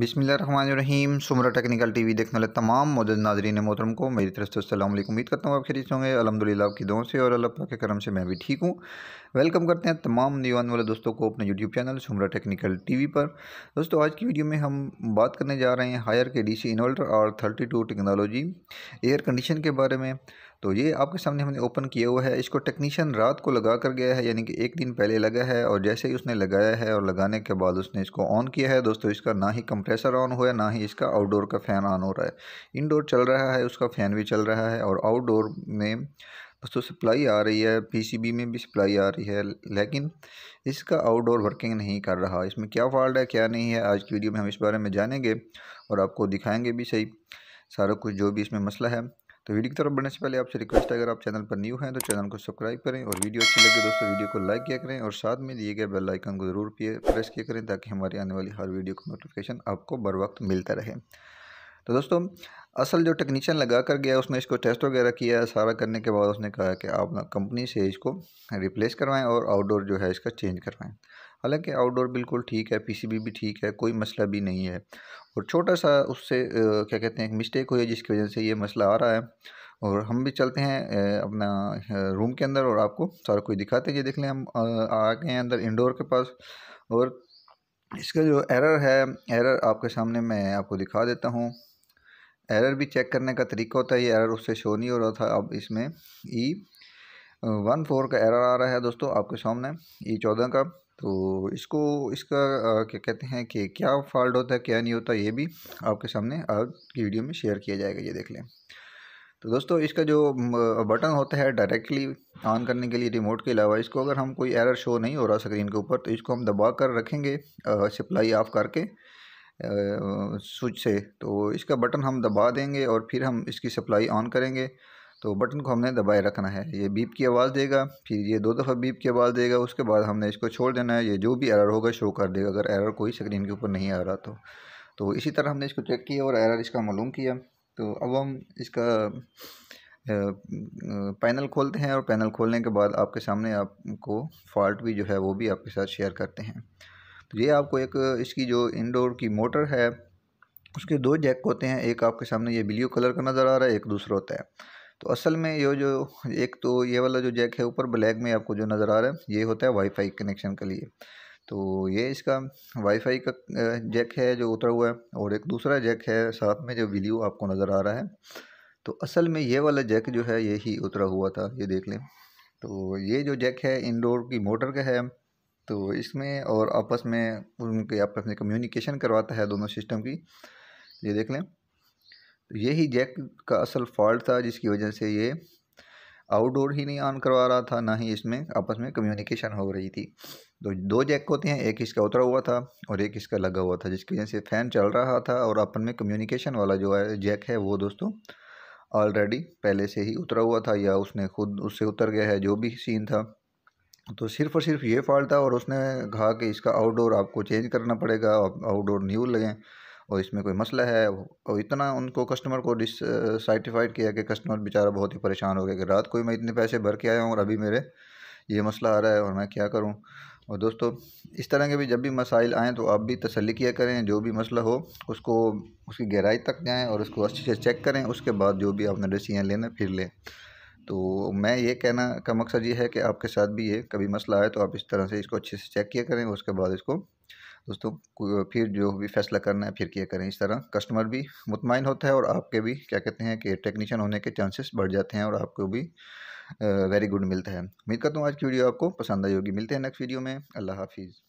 रहीम सुमरा technical TV देखने वाले तमाम मौजूद नाजरीन मोहरम को मेरी तरफ से अस्सलाम उम्मीद करता हूँ आप खरीद होंगे अलहमदिल्ला आपकी दो से और अल्लाह के करम से मैं भी ठीक हूँ वेलकम करते हैं तमाम दीवान वाले दोस्तों को अपने YouTube channel Sumra technical TV पर दोस्तों आज की वीडियो में हम बात करने जा रहे हैं हायर के डी सी इन्वर्टर और thirty two technology air condition के बारे में तो ये आपके सामने हमने ओपन किया हुआ है इसको टेक्नीशियन रात को लगा कर गया है यानी कि एक दिन पहले लगा है और जैसे ही उसने लगाया है और लगाने के बाद उसने इसको ऑन किया है दोस्तों इसका ना ही कंप्रेसर ऑन हुआ है ना ही इसका आउटडोर का फ़ैन ऑन हो रहा है इनडोर चल रहा है उसका फ़ैन भी चल रहा है और आउटडोर में दोस्तों सप्लाई आ रही है पीसीबी में भी सप्लाई आ रही है लेकिन इसका आउटडोर वर्किंग नहीं कर रहा इसमें क्या फॉल्ट है क्या नहीं है आज की वीडियो में हम इस बारे में जानेंगे और आपको दिखाएंगे भी सही सारा कुछ जो भी इसमें मसला है तो वीडियो की तरफ बढ़ने से पहले आपसे रिक्वेस्ट है अगर आप चैनल पर न्यू हैं तो चैनल को सब्सक्राइब करें और वीडियो अच्छी लगे दोस्तों वीडियो को लाइक किया करें और साथ में दिए गए बेल आइकन को ज़रूर प्रेस किया करें ताकि हमारी आने वाली हर वीडियो का नोटिफिकेशन आपको बर वक्त मिलता रहे तो दोस्तों असल जो टेक्नीशियन लगा कर गया उसने इसको टेस्ट वगैरह किया सारा करने के बाद उसने कहा कि आप कंपनी से इसको रिप्लेस करवाएं और आउटडोर जो है इसका चेंज करवाएं हालांकि आउटडोर बिल्कुल ठीक है पीसीबी भी ठीक है कोई मसला भी नहीं है और छोटा सा उससे क्या कहते हैं एक मिस्टेक हुई है जिसकी वजह से ये मसला आ रहा है और हम भी चलते हैं अपना रूम के अंदर और आपको सारा कुछ दिखाते हैं ये देख लें हम आ गए हैं अंदर इनडोर के पास और इसका जो एरर है एरर आपके सामने मैं आपको दिखा देता हूँ एरर भी चेक करने का तरीका होता है ये एरर उससे शो नहीं हो रहा था अब इसमें ई वन फोर का एरर आ रहा है दोस्तों आपके सामने ई चौदह का तो इसको इसका क्या कहते हैं कि क्या फॉल्ट होता है क्या नहीं होता ये भी आपके सामने आज की वीडियो में शेयर किया जाएगा ये देख लें तो दोस्तों इसका जो बटन होता है डायरेक्टली ऑन करने के लिए रिमोट के अलावा इसको अगर हम कोई एरर शो नहीं हो रहा स्क्रीन के ऊपर तो इसको हम दबा कर रखेंगे सप्लाई ऑफ करके स्विच से तो इसका बटन हम दबा देंगे और फिर हम इसकी सप्लाई ऑन करेंगे तो बटन को हमने दबाए रखना है ये बीप की आवाज़ देगा फिर ये दो दफ़ा बीप की आवाज़ देगा उसके बाद हमने इसको छोड़ देना है ये जो भी एरर होगा शो कर देगा अगर एरर कोई स्क्रीन के ऊपर नहीं आ रहा तो तो इसी तरह हमने इसको चेक किया और एरर इसका मालूम किया तो अब हम इसका पैनल खोलते हैं और पैनल खोलने के बाद आपके सामने आपको फॉल्ट भी जो है वो भी आपके साथ शेयर करते हैं तो ये आपको एक इसकी जो इनडोर की मोटर है उसके दो जैक होते हैं एक आपके सामने ये ब्लू कलर का नज़र आ रहा है एक दूसरा होता है तो असल में ये जो एक तो ये वाला जो जैक है ऊपर ब्लैक में आपको जो नज़र आ रहा है ये होता है वाईफाई कनेक्शन के लिए तो ये इसका वाईफाई का जैक है जो उतरा हुआ है और एक दूसरा जैक है साथ में जो वीलियो आपको नज़र आ रहा है तो असल में ये वाला जैक जो है ये ही उतरा हुआ था ये देख लें तो ये जो जैक है इनडोर की मोटर का है तो इसमें और आपस में उनके आपस में कम्युनिकेशन करवाता है दोनों सिस्टम की ये देख लें तो यही जैक का असल फॉल्ट था जिसकी वजह से ये आउटडोर ही नहीं ऑन करवा रहा था ना ही इसमें आपस में कम्युनिकेशन हो रही थी तो दो जैक होते हैं एक इसका उतरा हुआ था और एक इसका लगा हुआ था जिसकी वजह से फ़ैन चल रहा था और अपन में कम्युनिकेशन वाला जो है जैक है वो दोस्तों ऑलरेडी पहले से ही उतरा हुआ था या उसने खुद उससे उतर गया है जो भी सीन था तो सिर्फ और सिर्फ ये फॉल्ट था और उसने कहा कि इसका आउटडोर आपको चेंज करना पड़ेगा आउटडोर न्यू लगें और इसमें कोई मसला है और इतना उनको कस्टमर को डिसटिफाइड किया कि कस्टमर बेचारा बहुत ही परेशान हो गया कि रात को ही मैं इतने पैसे भर के आया हूँ और अभी मेरे ये मसला आ रहा है और मैं क्या करूँ और दोस्तों इस तरह के भी जब भी मसाइल आएँ तो आप भी तसली किया करें जो भी मसला हो उसको उसकी गहराई तक जाएँ और उसको अच्छे से चेक करें उसके बाद जो भी आपने डिसीजन लेना फिर लें तो मैं ये कहना का मकसद ये है कि आपके साथ भी ये कभी मसला आए तो आप इस तरह से इसको अच्छे से चेक किया करें उसके बाद इसको दोस्तों फिर जो भी फैसला करना है फिर किया करें इस तरह कस्टमर भी मुतमिन होता है और आपके भी क्या कहते हैं कि टेक्नीशियन होने के चांसेस बढ़ जाते हैं और आपको भी वेरी गुड मिलता है उम्मीद करता हूँ आज की वीडियो आपको पसंद आई होगी मिलते हैं नेक्स्ट वीडियो में अल्लाह हाफिज़